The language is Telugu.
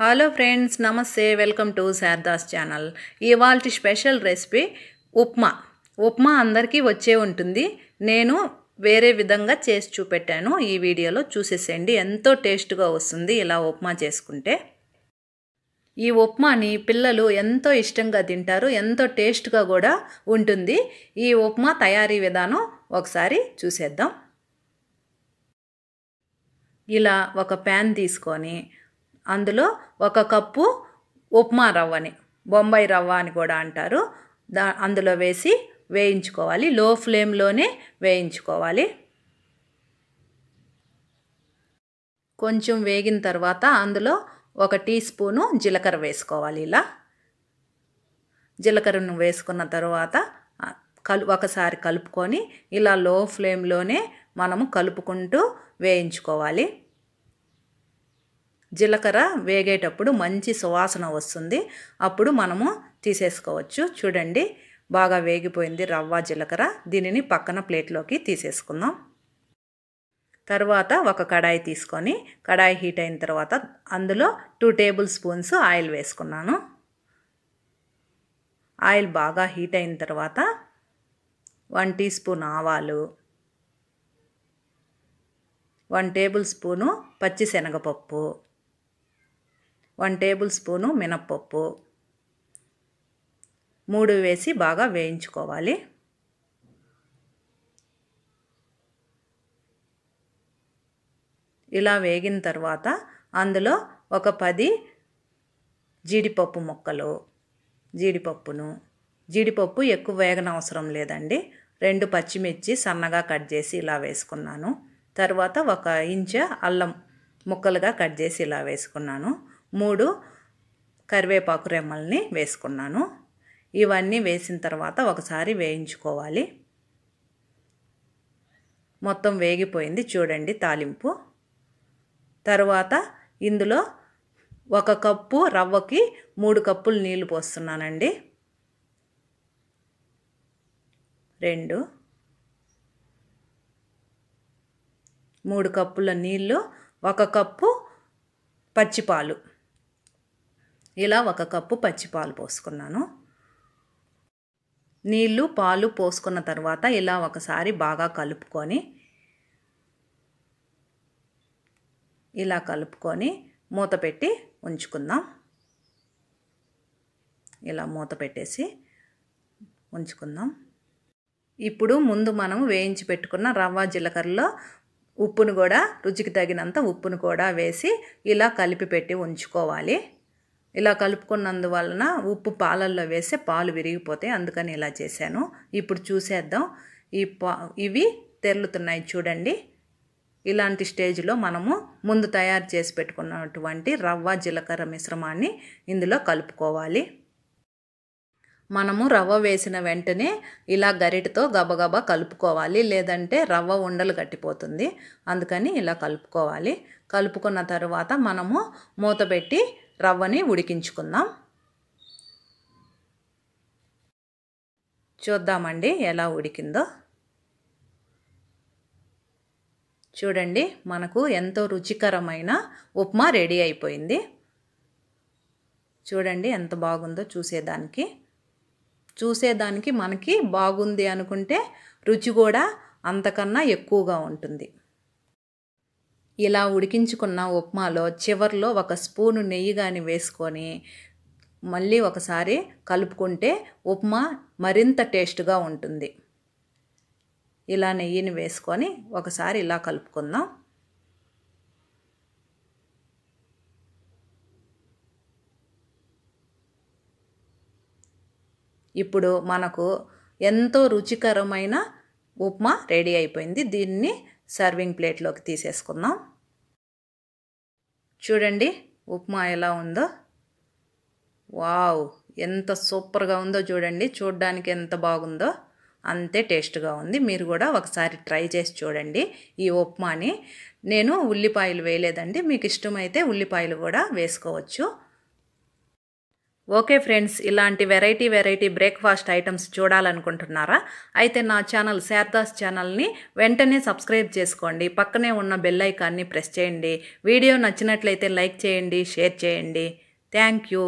హలో ఫ్రెండ్స్ నమస్తే వెల్కమ్ టు శారదాస్ ఛానల్ ఇవాళ స్పెషల్ రెసిపీ ఉప్మా ఉప్మా అందరికీ వచ్చే ఉంటుంది నేను వేరే విధంగా చేసి చూపెట్టాను ఈ వీడియోలో చూసేసేయండి ఎంతో టేస్ట్గా వస్తుంది ఇలా ఉప్మా చేసుకుంటే ఈ ఉప్మాని పిల్లలు ఎంతో ఇష్టంగా తింటారు ఎంతో టేస్ట్గా కూడా ఉంటుంది ఈ ఉప్మా తయారీ విధానం ఒకసారి చూసేద్దాం ఇలా ఒక ప్యాన్ తీసుకొని అందులో ఒక కప్పు ఉప్మా రవ్వని బొంబాయి రవ్వ అని కూడా అంటారు దా అందులో వేసి వేయించుకోవాలి లో ఫ్లేమ్లోనే వేయించుకోవాలి కొంచెం వేగిన తర్వాత అందులో ఒక టీ స్పూను జీలకర్ర వేసుకోవాలి ఇలా జీలకర్రను వేసుకున్న తర్వాత కలు ఒకసారి కలుపుకొని ఇలా లో ఫ్లేమ్లోనే మనము కలుపుకుంటూ వేయించుకోవాలి జీలకర్ర వేగేటప్పుడు మంచి సువాసన వస్తుంది అప్పుడు మనము తీసేసుకోవచ్చు చూడండి బాగా వేగిపోయింది రవ్వ జీలకర్ర దీనిని పక్కన ప్లేట్లోకి తీసేసుకుందాం తర్వాత ఒక కడాయి తీసుకొని కడాయి హీట్ అయిన తర్వాత అందులో టూ టేబుల్ స్పూన్స్ ఆయిల్ వేసుకున్నాను ఆయిల్ బాగా హీట్ అయిన తర్వాత వన్ టీ స్పూన్ ఆవాలు వన్ టేబుల్ స్పూను పచ్చిశనగపప్పు వన్ టేబుల్ స్పూను మినప్పప్పు మూడు వేసి బాగా వేయించుకోవాలి ఇలా వేగిన తర్వాత అందులో ఒక పది జీడిపప్పు ముక్కలు జీడిపప్పును జీడిపప్పు ఎక్కువ వేగన అవసరం లేదండి రెండు పచ్చిమిర్చి సన్నగా కట్ చేసి ఇలా వేసుకున్నాను తర్వాత ఒక ఇంచ అల్లం ముక్కలుగా కట్ చేసి ఇలా వేసుకున్నాను మూడు కరివేపాకు రెమ్మల్ని వేసుకున్నాను ఇవన్నీ వేసిన తర్వాత ఒకసారి వేయించుకోవాలి మొత్తం వేగిపోయింది చూడండి తాలింపు తర్వాత ఇందులో ఒక కప్పు రవ్వకి మూడు కప్పులు నీళ్లు పోస్తున్నానండి రెండు మూడు కప్పుల నీళ్ళు ఒక కప్పు పచ్చిపాలు ఇలా ఒక కప్పు పచ్చిపాలు పోసుకున్నాను నీళ్ళు పాలు పోసుకున్న తర్వాత ఇలా ఒకసారి బాగా కలుపుకొని ఇలా కలుపుకొని మూత పెట్టి ఉంచుకుందాం ఇలా మూత పెట్టేసి ఉంచుకుందాం ఇప్పుడు ముందు మనం వేయించి పెట్టుకున్న రవ్వ జీలకర్రలో ఉప్పును కూడా రుచికి తగినంత ఉప్పును కూడా వేసి ఇలా కలిపి పెట్టి ఉంచుకోవాలి ఇలా కలుపుకున్నందువలన ఉప్పు పాలల్లో వేస్తే పాలు విరిగిపోతాయి అందుకని ఇలా చేశాను ఇప్పుడు చూసేద్దాం ఈ పా ఇవి తెరులుతున్నాయి చూడండి ఇలాంటి స్టేజ్లో మనము ముందు తయారు చేసి పెట్టుకున్నటువంటి రవ్వ జీలకర్ర మిశ్రమాన్ని ఇందులో కలుపుకోవాలి మనము రవ్వ వేసిన వెంటనే ఇలా గరిటతో గబగబా కలుపుకోవాలి లేదంటే రవ్వ ఉండలు కట్టిపోతుంది అందుకని ఇలా కలుపుకోవాలి కలుపుకున్న తర్వాత మనము మూత పెట్టి రవ్వని ఉడికించుకుందాం చూద్దామండి ఎలా ఉడికిందో చూడండి మనకు ఎంతో రుచికరమైన ఉప్మా రెడీ అయిపోయింది చూడండి ఎంత బాగుందో చూసేదానికి చూసేదానికి మనకి బాగుంది అనుకుంటే రుచి కూడా అంతకన్నా ఎక్కువగా ఉంటుంది ఇలా ఉడికించుకున్న ఉప్మాలో చివర్లో ఒక స్పూను నెయ్యి కానీ వేసుకొని మళ్ళీ ఒకసారి కలుపుకుంటే ఉప్మా మరింత టేస్ట్గా ఉంటుంది ఇలా నెయ్యిని వేసుకొని ఒకసారి ఇలా కలుపుకుందాం ఇప్పుడు మనకు ఎంతో రుచికరమైన ఉప్మా రెడీ అయిపోయింది దీన్ని సర్వింగ్ ప్లేట్లోకి తీసేసుకుందాం చూడండి ఉప్మా ఎలా ఉందో వావ్ ఎంత సూపర్గా ఉందో చూడండి చూడడానికి ఎంత బాగుందో అంతే టేస్ట్గా ఉంది మీరు కూడా ఒకసారి ట్రై చేసి చూడండి ఈ ఉప్మాని నేను ఉల్లిపాయలు వేయలేదండి మీకు ఇష్టమైతే ఉల్లిపాయలు కూడా వేసుకోవచ్చు ఓకే ఫ్రెండ్స్ ఇలాంటి వెరైటీ వెరైటీ బ్రేక్ఫాస్ట్ ఐటమ్స్ చూడాలనుకుంటున్నారా అయితే నా ఛానల్ శారదాస్ ఛానల్ని వెంటనే సబ్స్క్రైబ్ చేసుకోండి పక్కనే ఉన్న బెల్ ఐకాన్ని ప్రెస్ చేయండి వీడియో నచ్చినట్లయితే లైక్ చేయండి షేర్ చేయండి థ్యాంక్ యూ